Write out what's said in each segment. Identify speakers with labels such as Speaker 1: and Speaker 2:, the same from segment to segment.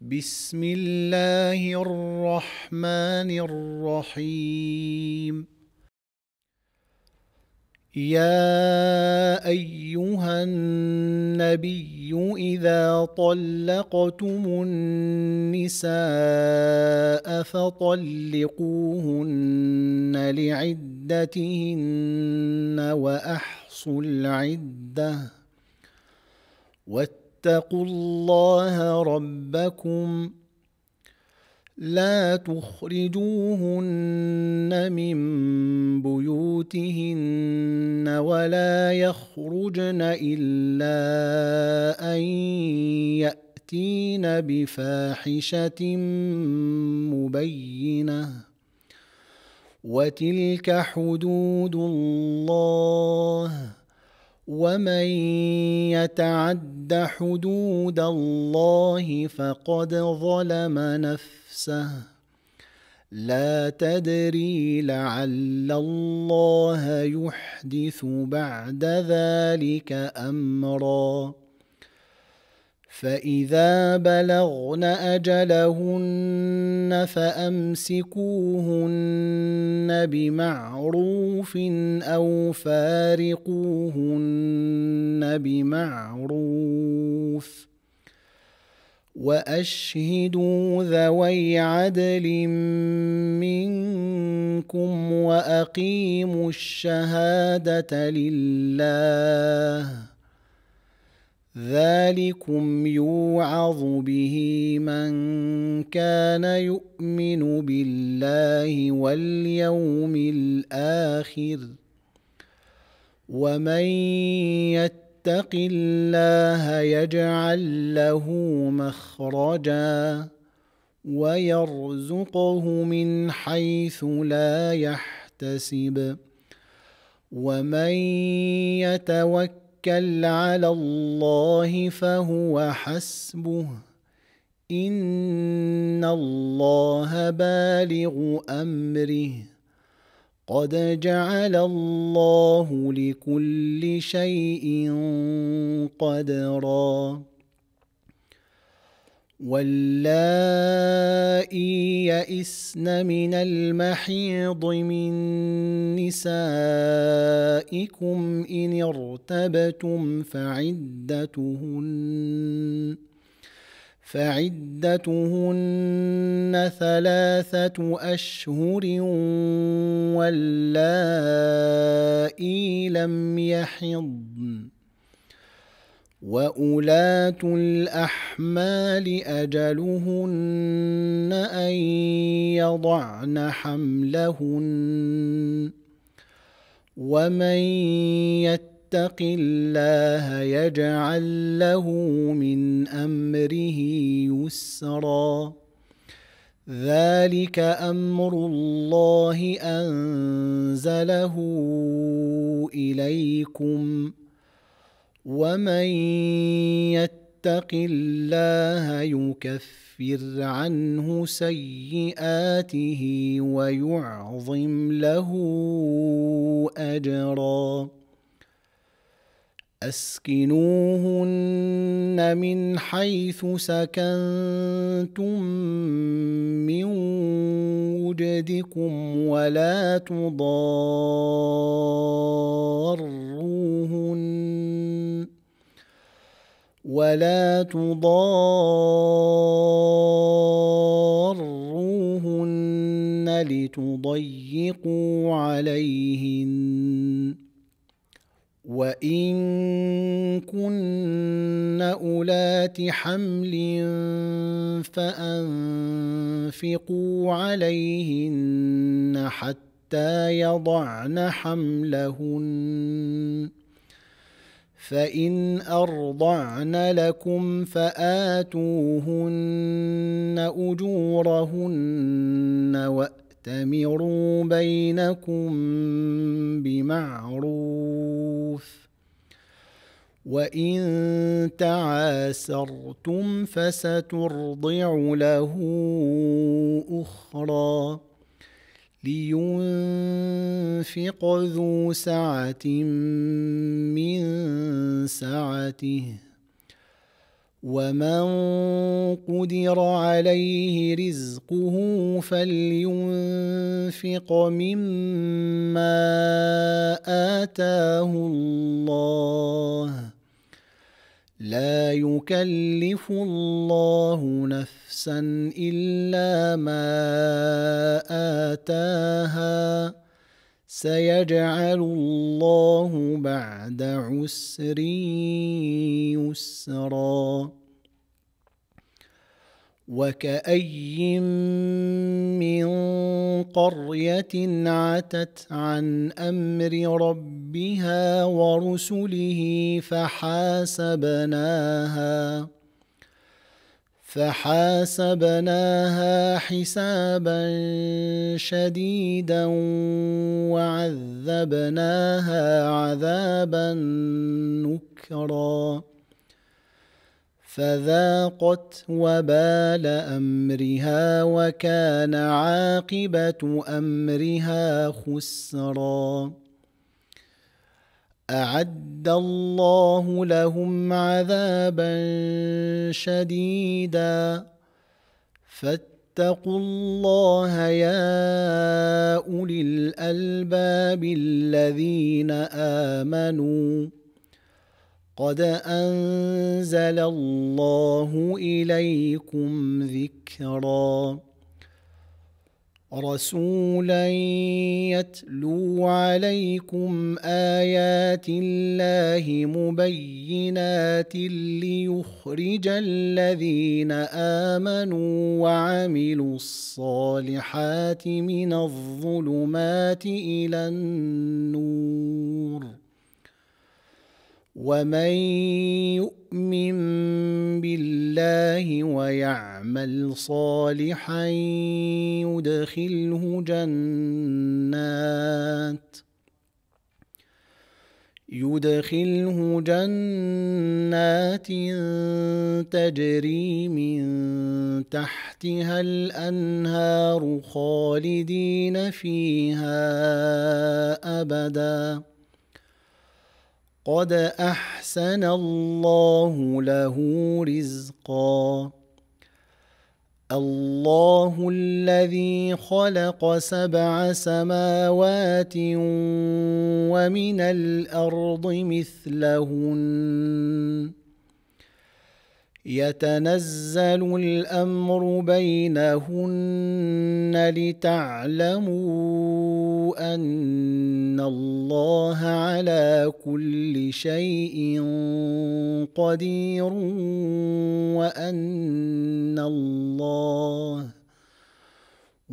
Speaker 1: بسم الله الرحمن الرحيم يا ايها النبي اذا طلقتم النساء فطلقوهن لعدتهن واحصوا العده فاتقوا الله ربكم لا تخرجوهن من بيوتهن ولا يخرجن الا ان ياتين بفاحشه مبينه وتلك حدود الله ومن يتعد حدود الله فقد ظلم نفسه لا تدري لعل الله يحدث بعد ذلك امرا فإذا بلغن أجلهن فأمسكوهن بمعروف أو فارقوهن بمعروف واشهدوا ذوي عدل منكم واقيموا الشهاده لله ذلكم يوعظ به من كان يؤمن بالله واليوم الاخر ومن يتق الله يجعل له مخرجا ويرزقه من حيث لا يحتسب ومن يتوكل توكل على الله فهو حسبه ان الله بالغ امره قد جعل الله لكل شيء قدرا واللائي يئسن من المحيض من نسائكم إن ارتبتم فعدتهن فعدتهن ثلاثة أشهر واللائي لم يحضن وأولاة الاحمال اجلهن ان يضعن حملهن ومن يتق الله يجعل له من امره يسرا ذلك امر الله انزله اليكم ومن يتق الله يكفر عنه سيئاته ويعظم له اجرا اسكنوهن من حيث سكنتم من وجدكم ولا تضاروهن ولا تضاروهن لتضيقوا عليهن وان كن اولات حمل فانفقوا عليهن حتى يضعن حملهن فان ارضعن لكم فاتوهن اجورهن واتمروا بينكم بمعروف وان تعاسرتم فسترضع له اخرى لينفق ذو سعة من سعته ومن قدر عليه رزقه فلينفق مما آتاه الله لا يكلف الله نفسا الا ما اتاها سيجعل الله بعد عسر يسرا وكأي من قرية عتت عن أمر ربها ورسله فحاسبناها فحاسبناها حسابا شديدا وعذبناها عذابا نكرا فذاقت وبال امرها وكان عاقبه امرها خسرا اعد الله لهم عذابا شديدا فاتقوا الله يا اولي الالباب الذين امنوا قد انزل الله اليكم ذكرا رسولا يتلو عليكم ايات الله مبينات ليخرج الذين امنوا وعملوا الصالحات من الظلمات الى النور ومن يؤمن بالله ويعمل صالحا يدخله جنات يدخله جنات تجري من تحتها الانهار خالدين فيها ابدا قد احسن الله له رزقا الله الذي خلق سبع سماوات ومن الارض مثلهن يتنزل الامر بينهن لتعلموا ان الله الله على كل شيء قدير وأن الله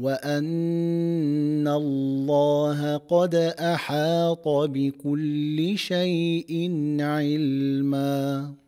Speaker 1: وان الله قد احاط بكل شيء علما